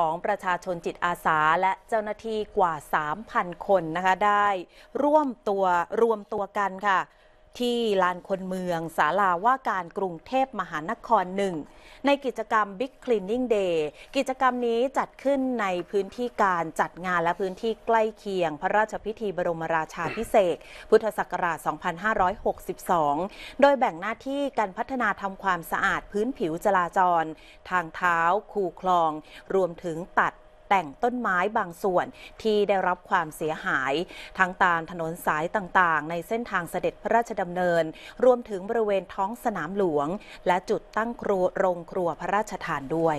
ของประชาชนจิตอาสาและเจ้าหน้าที่กว่า 3,000 คนนะคะได้ ร่วมตัวรวมตัวกันค่ะที่ลานคนเมืองศาลาว่าการกรุงเทพมหานครหนึ่งในกิจกรรม Big Cleaning Day กิจกรรมนี้จัดขึ้นในพื้นที่การจัดงานและพื้นที่ใกล้เคียงพระราชพิธีบรมราชาพิเศษ พุทธศักราช 2562 โดยแบ่งหน้าที่การพัฒนาทำความสะอาดพื้นผิวจราจร ทางเท้าคูคลอง รวมถึงตัดแต่งต้นไม้บางส่วนที่ได้รับความเสียหายทั้งตามถนนสายต่างๆ ในเส้นทางเสด็จพระราชดำเนิน รวมถึงบริเวณท้องสนามหลวง และจุดตั้งครัวโรงครัวพระราชทานด้วย